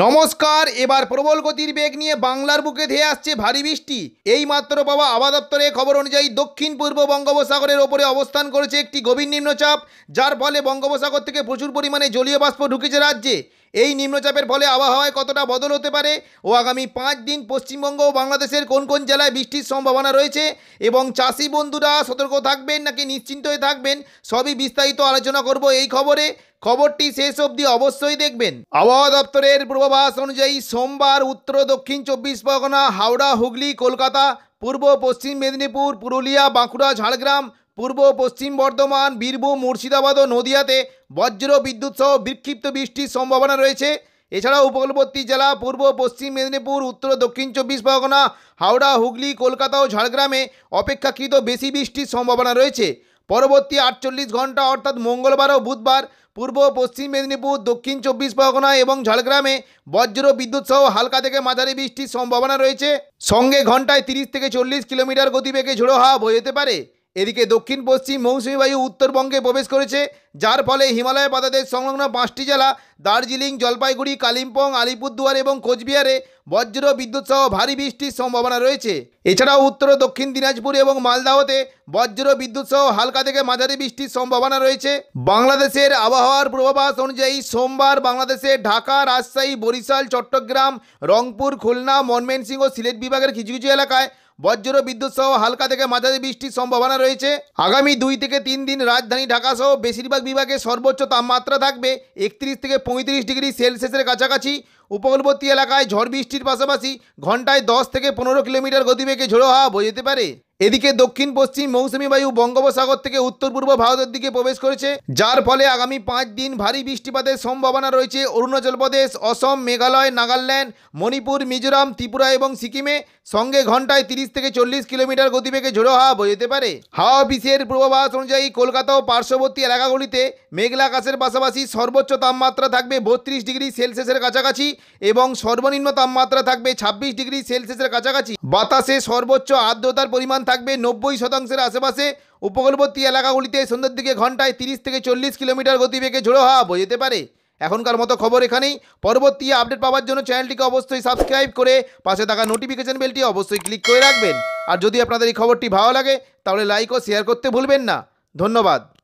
নমস্কার এবার প্রবল গতির বেগ নিয়ে বাংলার বুকে ধেয়ে আসছে ভারী বৃষ্টি এই মাত্র পাওয়া আবহাওয়া দপ্তরের খবর অনুযায়ী দক্ষিণ পূর্ব বঙ্গোপসাগরের ওপরে অবস্থান করেছে একটি গভীর নিম্নচাপ যার ফলে বঙ্গোপসাগর থেকে প্রচুর পরিমাণে জলীয় বাষ্প ঢুকেছে রাজ্যে এই নিম্নচাপের ফলে আবহাওয়ায় কতটা বদল হতে পারে ও আগামী পাঁচ দিন পশ্চিমবঙ্গ ও বাংলাদেশের কোন কোন জেলায় বৃষ্টির সম্ভাবনা রয়েছে এবং চাষি বন্ধুরা সতর্ক থাকবেন নাকি নিশ্চিন্ত হয়ে থাকবেন সবই বিস্তারিত আলোচনা করব এই খবরে খবরটি শেষ অবধি অবশ্যই দেখবেন আবহাওয়া দপ্তরের পূর্বাভাস অনুযায়ী সোমবার উত্তর দক্ষিণ চব্বিশ পরগনা হাওড়া হুগলি কলকাতা পূর্ব পশ্চিম মেদিনীপুর পুরুলিয়া বাঁকুড়া ঝাড়গ্রাম পূর্ব পশ্চিম বর্ধমান বীরভূম মুর্শিদাবাদ ও নদিয়াতে বজ্র বিদ্যুৎ সহ বিক্ষিপ্ত বৃষ্টির সম্ভাবনা রয়েছে এছাড়া উপকূলবর্তী জেলা পূর্ব পশ্চিম মেদিনীপুর উত্তর দক্ষিণ চব্বিশ পরগনা হাওড়া হুগলি কলকাতা ও ঝাড়গ্রামে অপেক্ষাকৃত বেশি বৃষ্টির সম্ভাবনা রয়েছে পরবর্তী আটচল্লিশ ঘন্টা অর্থাৎ মঙ্গলবার ও বুধবার পূর্ব পশ্চিম মেদিনীপুর দক্ষিণ চব্বিশ পরগনা এবং ঝাড়গ্রামে বজ্র বিদ্যুৎ সহ হালকা থেকে মাঝারি বৃষ্টির সম্ভাবনা রয়েছে সঙ্গে ঘন্টায় তিরিশ থেকে চল্লিশ কিলোমিটার গতিবেগে ঝোড়ো হাওয়া বয়ে যেতে পারে এদিকে দক্ষিণ পশ্চিম মৌসুমী বায়ু উত্তরবঙ্গে প্রবেশ করেছে যার ফলে হিমালয় পাতাদের সংলগ্ন পাঁচটি জেলা দার্জিলিং জলপাইগুড়ি কালিম্পং আলিপুরদুয়ার এবং কোচবিহারে বজ্র বিদ্যুৎ সহ ভারী বৃষ্টির সম্ভাবনা রয়েছে এছাড়াও উত্তর ও দক্ষিণ দিনাজপুর এবং মালদাহতে বজ্র বিদ্যুৎ সহ হালকা থেকে মাঝারি বৃষ্টির সম্ভাবনা রয়েছে বাংলাদেশের আবহাওয়ার পূর্বাভাস অনুযায়ী সোমবার বাংলাদেশে ঢাকা রাজশাহী বরিশাল চট্টগ্রাম রংপুর খুলনা মনমেনসিংহ ও সিলেট বিভাগের কিছু কিছু এলাকায় বজ্র বিদ্যুৎ সহ হালকা থেকে মাঝারি বৃষ্টির সম্ভাবনা রয়েছে আগামী দুই থেকে তিন দিন রাজধানী ঢাকাসহ বেশিরভাগ বিভাগে সর্বোচ্চ তাপমাত্রা থাকবে একত্রিশ থেকে পঁয়ত্রিশ ডিগ্রি সেলসিয়াসের কাছাকাছি উপকূলবর্তী এলাকায় ঝড় বৃষ্টির পাশাপাশি ঘন্টায় দশ থেকে পনেরো কিলোমিটার গতিবেগে ঝোড়ো হাওয়া বয়ে যেতে পারে এদিকে দক্ষিণ পশ্চিম মৌসুমী বায়ু বঙ্গোপসাগর থেকে উত্তর পূর্ব ভারতের দিকে প্রবেশ করেছে যার ফলে আগামী পাঁচ দিন ভারী বৃষ্টিপাতের সম্ভাবনা রয়েছে অরুণাচল প্রদেশ অসম মেঘালয় নাগাল্যান্ড মণিপুর মিজোরাম ত্রিপুরা এবং সিকিমে সঙ্গে ঘন্টায় তিরিশ থেকে চল্লিশ কিলোমিটার গতিবেগে ঝোড়ো হাওয়া যেতে পারে হাওয়া অফিসের পূর্বাভাস অনুযায়ী কলকাতা ও পার্শ্ববর্তী এলাকাগুলিতে মেঘলা আকাশের পাশাপাশি সর্বোচ্চ তাপমাত্রা থাকবে বত্রিশ ডিগ্রি সেলসিয়াসের কাছাকাছি এবং সর্বনিম্ন তাপমাত্রা থাকবে ছাব্বিশ ডিগ্রি সেলসিয়াসের কাছাকাছি বাতাসে সর্বোচ্চ আর্দ্রতার পরিমাণ থাকবে নব্বই শতাংশের আশেপাশে উপকূলবর্তী এলাকাগুলিতে সন্ধ্যের দিকে ঘন্টায় তিরিশ থেকে চল্লিশ কিলোমিটার গতিবেগে ঝোড়ো হাওয়া বোঝাতে পারে এখনকার মতো খবর এখানেই পরবর্তী আপডেট পাওয়ার জন্য চ্যানেলটিকে অবশ্যই সাবস্ক্রাইব করে পাশে থাকা নোটিফিকেশন বেলটি অবশ্যই ক্লিক করে রাখবেন আর যদি আপনাদের এই খবরটি ভালো লাগে তাহলে লাইক ও শেয়ার করতে ভুলবেন না ধন্যবাদ